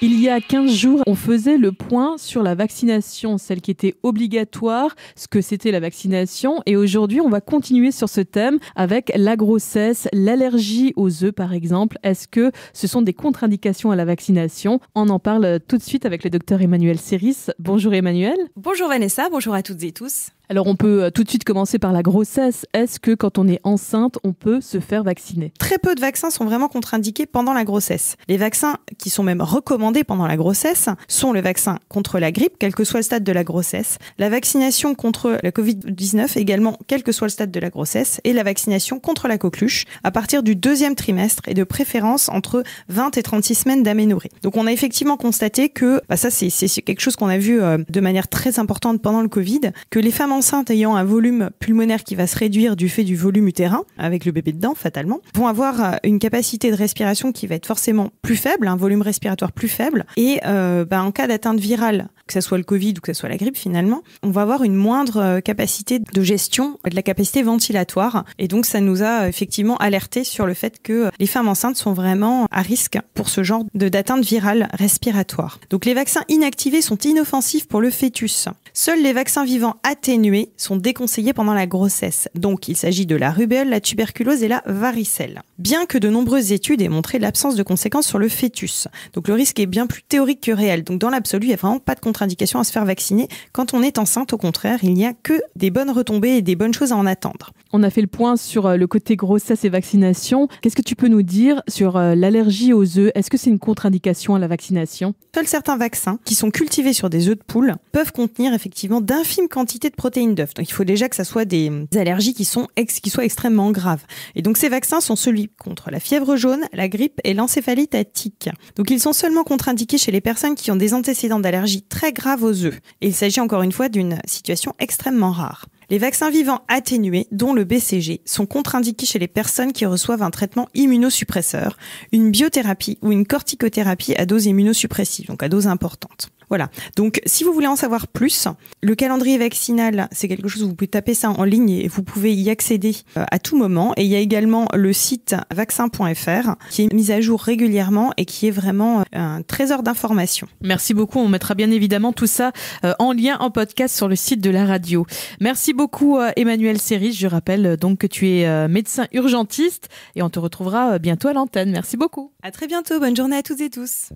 Il y a 15 jours, on faisait le point sur la vaccination, celle qui était obligatoire, ce que c'était la vaccination. Et aujourd'hui, on va continuer sur ce thème avec la grossesse, l'allergie aux œufs par exemple. Est-ce que ce sont des contre-indications à la vaccination On en parle tout de suite avec le docteur Emmanuel Seris. Bonjour Emmanuel. Bonjour Vanessa, bonjour à toutes et tous. Alors on peut euh, tout de suite commencer par la grossesse. Est-ce que quand on est enceinte, on peut se faire vacciner Très peu de vaccins sont vraiment contre-indiqués pendant la grossesse. Les vaccins qui sont même recommandés pendant la grossesse sont le vaccin contre la grippe, quel que soit le stade de la grossesse, la vaccination contre la Covid-19 également, quel que soit le stade de la grossesse, et la vaccination contre la coqueluche à partir du deuxième trimestre et de préférence entre 20 et 36 semaines d'aménorrhée. Donc on a effectivement constaté que, bah, ça c'est quelque chose qu'on a vu euh, de manière très importante pendant le Covid, que les femmes enceintes ayant un volume pulmonaire qui va se réduire du fait du volume utérin, avec le bébé dedans, fatalement, vont avoir euh, une capacité de respiration qui va être forcément plus faible, un volume respiratoire plus faible. Et euh, bah, en cas d'atteinte virale que ce soit le Covid ou que ce soit la grippe finalement, on va avoir une moindre euh, capacité de gestion de la capacité ventilatoire. Et donc ça nous a euh, effectivement alerté sur le fait que euh, les femmes enceintes sont vraiment à risque pour ce genre d'atteinte virale respiratoire. Donc les vaccins inactivés sont inoffensifs pour le fœtus. Seuls les vaccins vivants atténués sont déconseillés pendant la grossesse. Donc il s'agit de la rubéole, la tuberculose et la varicelle bien que de nombreuses études aient montré l'absence de conséquences sur le fœtus. Donc le risque est bien plus théorique que réel. Donc dans l'absolu, il n'y a vraiment pas de contre-indication à se faire vacciner. Quand on est enceinte, au contraire, il n'y a que des bonnes retombées et des bonnes choses à en attendre. On a fait le point sur euh, le côté grossesse et vaccination. Qu'est-ce que tu peux nous dire sur euh, l'allergie aux œufs Est-ce que c'est une contre-indication à la vaccination Seuls certains vaccins qui sont cultivés sur des œufs de poule peuvent contenir effectivement d'infimes quantités de protéines d'œufs. Donc il faut déjà que ça soit des allergies qui sont qui soient extrêmement graves. Et donc ces vaccins sont celui contre la fièvre jaune, la grippe et l'encéphalite attique. Donc ils sont seulement contre-indiqués chez les personnes qui ont des antécédents d'allergie très graves aux œufs. Et il s'agit encore une fois d'une situation extrêmement rare. Les vaccins vivants atténués, dont le BCG, sont contre-indiqués chez les personnes qui reçoivent un traitement immunosuppresseur, une biothérapie ou une corticothérapie à dose immunosuppressive, donc à dose importante. Voilà. Donc, si vous voulez en savoir plus, le calendrier vaccinal, c'est quelque chose où vous pouvez taper ça en ligne et vous pouvez y accéder euh, à tout moment. Et il y a également le site vaccin.fr qui est mis à jour régulièrement et qui est vraiment euh, un trésor d'informations. Merci beaucoup. On mettra bien évidemment tout ça euh, en lien en podcast sur le site de la radio. Merci beaucoup, Emmanuel Seris. Je rappelle donc que tu es médecin urgentiste et on te retrouvera bientôt à l'antenne. Merci beaucoup. À très bientôt. Bonne journée à toutes et tous.